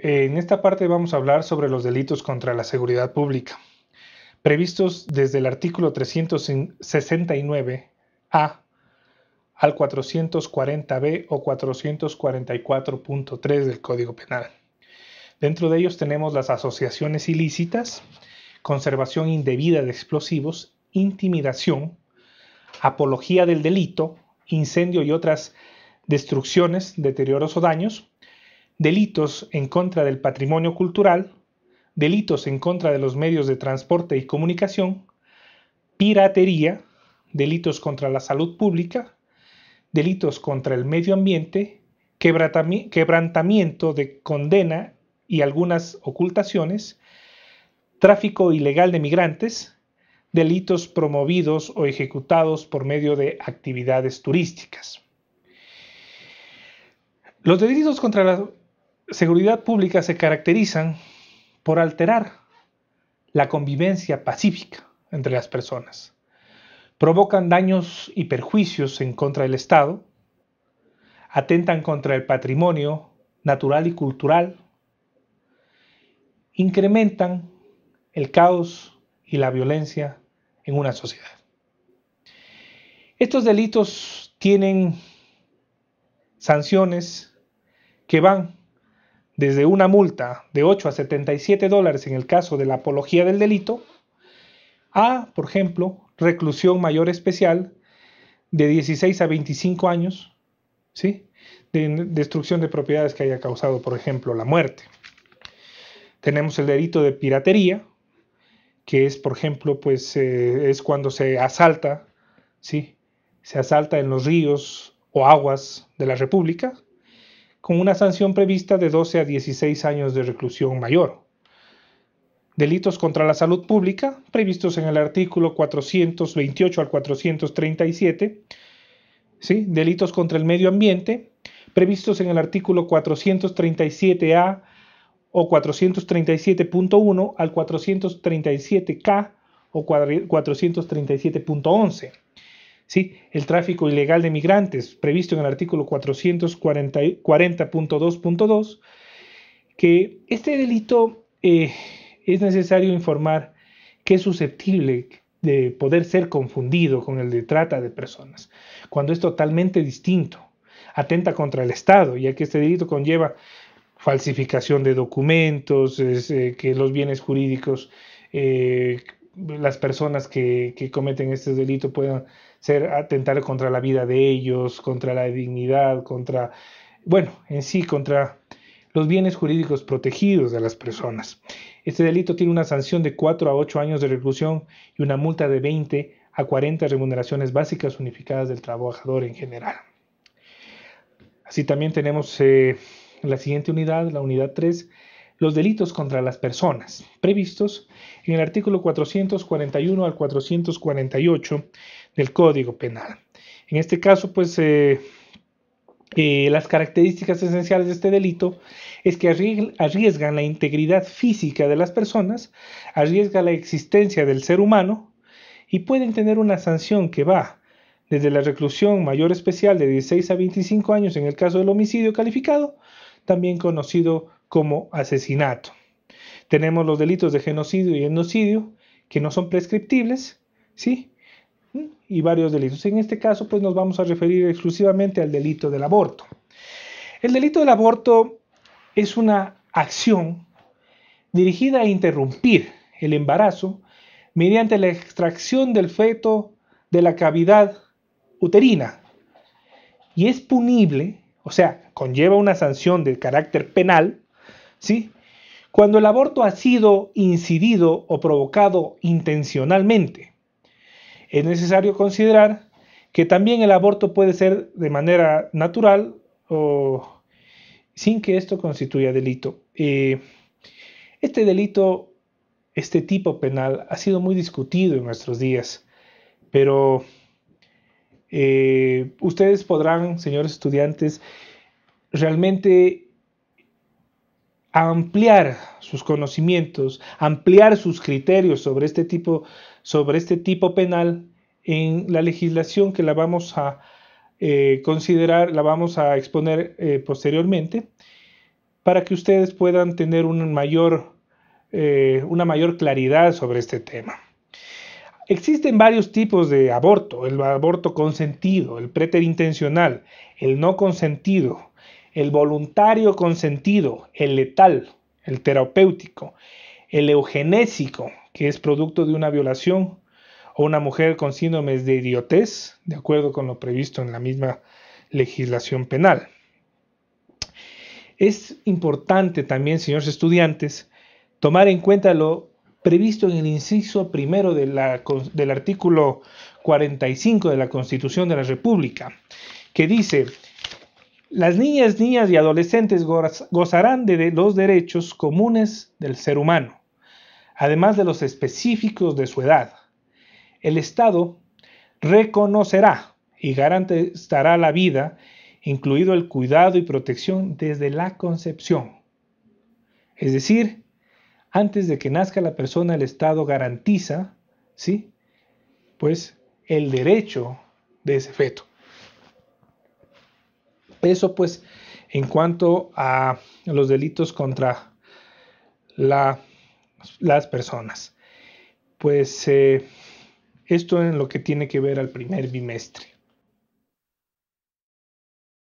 En esta parte vamos a hablar sobre los delitos contra la seguridad pública, previstos desde el artículo 369A al 440B o 444.3 del Código Penal. Dentro de ellos tenemos las asociaciones ilícitas, conservación indebida de explosivos, intimidación, apología del delito, incendio y otras destrucciones, deterioros o daños, delitos en contra del patrimonio cultural, delitos en contra de los medios de transporte y comunicación, piratería, delitos contra la salud pública, delitos contra el medio ambiente, quebrantamiento de condena y algunas ocultaciones, tráfico ilegal de migrantes, delitos promovidos o ejecutados por medio de actividades turísticas. Los delitos contra la seguridad pública se caracterizan por alterar la convivencia pacífica entre las personas. Provocan daños y perjuicios en contra del Estado, atentan contra el patrimonio natural y cultural, incrementan el caos y la violencia en una sociedad. Estos delitos tienen sanciones que van desde una multa de 8 a 77 dólares en el caso de la apología del delito, a, por ejemplo, reclusión mayor especial de 16 a 25 años, ¿sí? de destrucción de propiedades que haya causado, por ejemplo, la muerte. Tenemos el delito de piratería, que es, por ejemplo, pues eh, es cuando se asalta, ¿sí? Se asalta en los ríos o aguas de la República, con una sanción prevista de 12 a 16 años de reclusión mayor. Delitos contra la salud pública, previstos en el artículo 428 al 437, ¿sí? delitos contra el medio ambiente, previstos en el artículo 437A o 437.1 al 437K o 437.11 ¿sí? el tráfico ilegal de migrantes previsto en el artículo 440.2.2, que este delito eh, es necesario informar que es susceptible de poder ser confundido con el de trata de personas, cuando es totalmente distinto, atenta contra el Estado, ya que este delito conlleva falsificación de documentos, eh, que los bienes jurídicos eh, las personas que, cometen este delito pueden ser atentar contra la vida de ellos, contra la dignidad, contra, bueno, en sí, contra los bienes jurídicos protegidos de las personas. Este delito tiene una sanción de 4 a 8 años de reclusión y una multa de 20 a 40 remuneraciones básicas unificadas del trabajador en general. Así también tenemos eh, la siguiente unidad, la unidad 3, los delitos contra las personas previstos en el artículo 441 al 448 del Código Penal. En este caso, pues eh, eh, las características esenciales de este delito es que arriesgan la integridad física de las personas, arriesga la existencia del ser humano y pueden tener una sanción que va desde la reclusión mayor especial de 16 a 25 años en el caso del homicidio calificado, también conocido como asesinato. Tenemos los delitos de genocidio y genocidio que no son prescriptibles, ¿sí? Mm, y varios delitos. En este caso, pues nos vamos a referir exclusivamente al delito del aborto. El delito del aborto es una acción dirigida a interrumpir el embarazo mediante la extracción del feto de la cavidad uterina. Y es punible, o sea, conlleva una sanción de carácter penal ¿sí? Cuando el aborto ha sido incidido o provocado intencionalmente, es necesario considerar que también el aborto puede ser de manera natural o sin que esto constituya delito. Eh, este delito, este tipo penal, ha sido muy discutido en nuestros días, pero eh, ustedes podrán, señores estudiantes, realmente ampliar sus conocimientos, ampliar sus criterios sobre este tipo, sobre este tipo penal en la legislación que la vamos a eh, considerar, la vamos a exponer eh, posteriormente, para que ustedes puedan tener mayor, eh, una mayor claridad sobre este tema. Existen varios tipos de aborto, el aborto consentido, el preterintencional, el no consentido, el voluntario consentido, el letal, el terapéutico, el eugenésico, que es producto de una violación, o una mujer con síndromes de idiotez, de acuerdo con lo previsto en la misma legislación penal. Es importante también, señores estudiantes, tomar en cuenta lo previsto en el inciso primero del artículo 45 de la Constitución de la República, que dice, las niñas, niñas y adolescentes gozarán de los derechos comunes del ser humano, además de los específicos de su edad. El Estado reconocerá y garantizará la vida, incluido el cuidado y protección desde la concepción. Es decir, antes de que nazca la persona, el Estado garantiza, ¿sí? Pues el derecho de ese feto. Eso pues en cuanto a los delitos contra la, las personas. Pues eh, esto en lo que tiene que ver al primer bimestre.